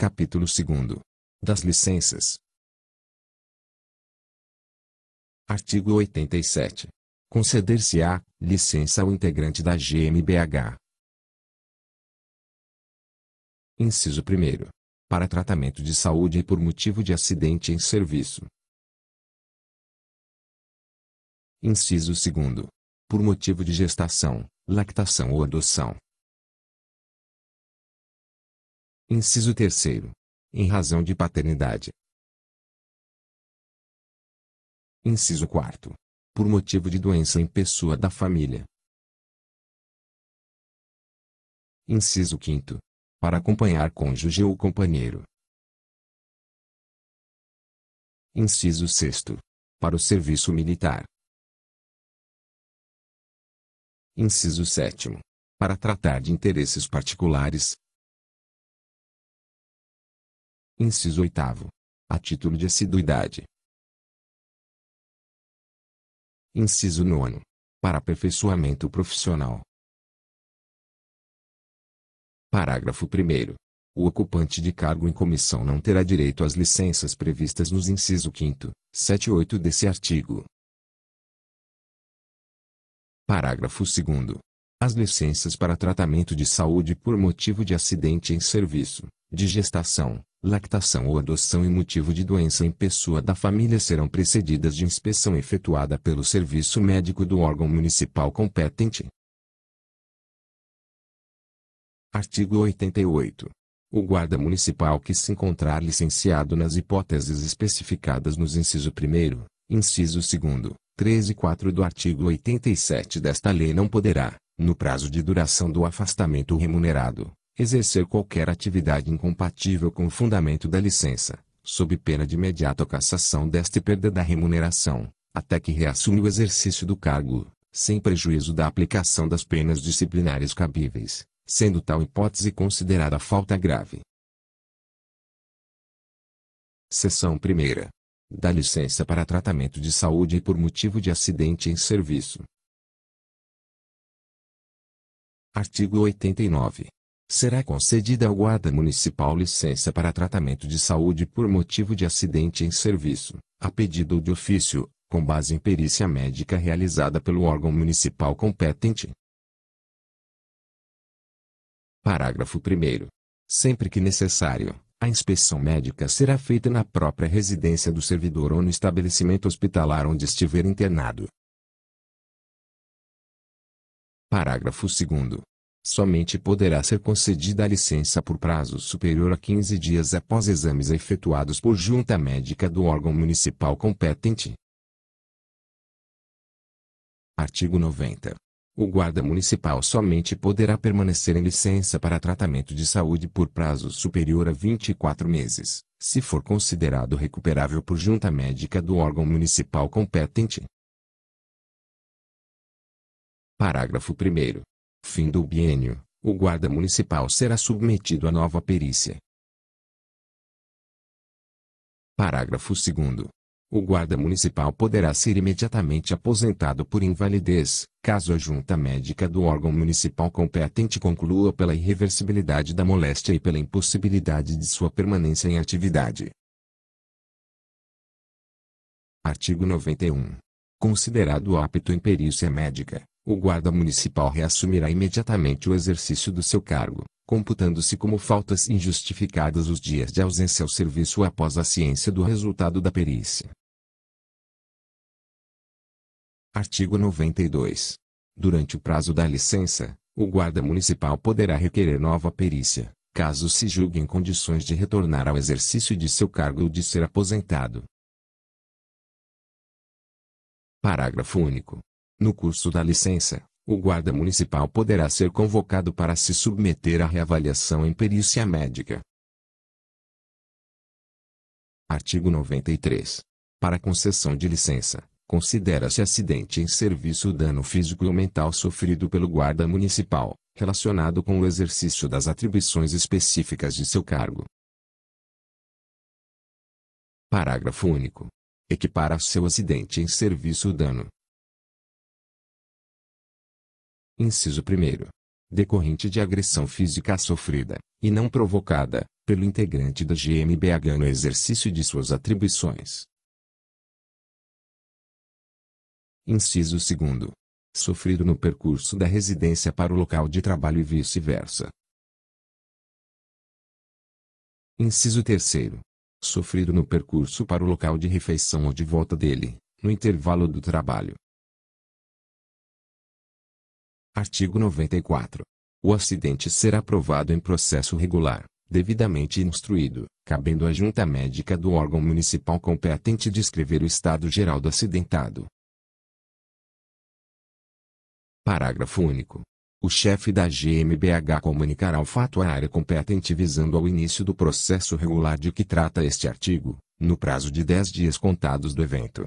Capítulo 2 Das licenças. Artigo 87. Conceder-se-á licença ao integrante da GmbH. Inciso 1. Para tratamento de saúde e por motivo de acidente em serviço. Inciso 2. Por motivo de gestação, lactação ou adoção. Inciso terceiro. Em razão de paternidade. Inciso quarto. Por motivo de doença em pessoa da família. Inciso quinto. Para acompanhar cônjuge ou companheiro. Inciso sexto. Para o serviço militar. Inciso sétimo. Para tratar de interesses particulares, Inciso 8. A título de assiduidade. Inciso 9. Para aperfeiçoamento profissional. Parágrafo 1. O ocupante de cargo em comissão não terá direito às licenças previstas nos inciso 5, 7 e 8 desse artigo. Parágrafo 2. As licenças para tratamento de saúde por motivo de acidente em serviço, de gestação, lactação ou adoção e motivo de doença em pessoa da família serão precedidas de inspeção efetuada pelo serviço médico do órgão municipal competente. Artigo 88. O guarda municipal que se encontrar licenciado nas hipóteses especificadas nos inciso 1, inciso 2, 3 e 4 do artigo 87 desta lei não poderá, no prazo de duração do afastamento remunerado, exercer qualquer atividade incompatível com o fundamento da licença, sob pena de imediata cassação desta e perda da remuneração, até que reassume o exercício do cargo, sem prejuízo da aplicação das penas disciplinares cabíveis, sendo tal hipótese considerada falta grave. Seção 1. Da licença para tratamento de saúde e por motivo de acidente em serviço. Artigo 89 será concedida ao guarda municipal licença para tratamento de saúde por motivo de acidente em serviço, a pedido ou de ofício, com base em perícia médica realizada pelo órgão municipal competente. Parágrafo 1. Sempre que necessário, a inspeção médica será feita na própria residência do servidor ou no estabelecimento hospitalar onde estiver internado. Parágrafo 2. Somente poderá ser concedida a licença por prazo superior a 15 dias após exames efetuados por junta médica do órgão municipal competente. Artigo 90. O guarda municipal somente poderá permanecer em licença para tratamento de saúde por prazo superior a 24 meses, se for considerado recuperável por junta médica do órgão municipal competente. Parágrafo 1. Fim do biênio, o guarda municipal será submetido a nova perícia. Parágrafo 2 o guarda municipal poderá ser imediatamente aposentado por invalidez, caso a junta médica do órgão municipal competente conclua pela irreversibilidade da moléstia e pela impossibilidade de sua permanência em atividade. Artigo 91. Considerado apto em perícia médica, o guarda municipal reassumirá imediatamente o exercício do seu cargo, computando-se como faltas injustificadas os dias de ausência ao serviço após a ciência do resultado da perícia. Artigo 92. Durante o prazo da licença, o guarda municipal poderá requerer nova perícia, caso se julgue em condições de retornar ao exercício de seu cargo ou de ser aposentado. Parágrafo único. No curso da licença, o guarda municipal poderá ser convocado para se submeter à reavaliação em perícia médica. Artigo 93. Para concessão de licença, considera-se acidente em serviço o dano físico ou mental sofrido pelo guarda municipal, relacionado com o exercício das atribuições específicas de seu cargo. Parágrafo único. Equipara-se acidente em serviço o dano, Inciso 1. Decorrente de agressão física sofrida, e não provocada, pelo integrante da GmbH no exercício de suas atribuições. Inciso 2. Sofrido no percurso da residência para o local de trabalho e vice-versa. Inciso 3. Sofrido no percurso para o local de refeição ou de volta dele, no intervalo do trabalho, Artigo 94. O acidente será provado em processo regular, devidamente instruído, cabendo à junta médica do órgão municipal competente descrever o estado geral do acidentado. Parágrafo único. O chefe da GmbH comunicará o fato à área competente visando ao início do processo regular de que trata este artigo, no prazo de 10 dias contados do evento.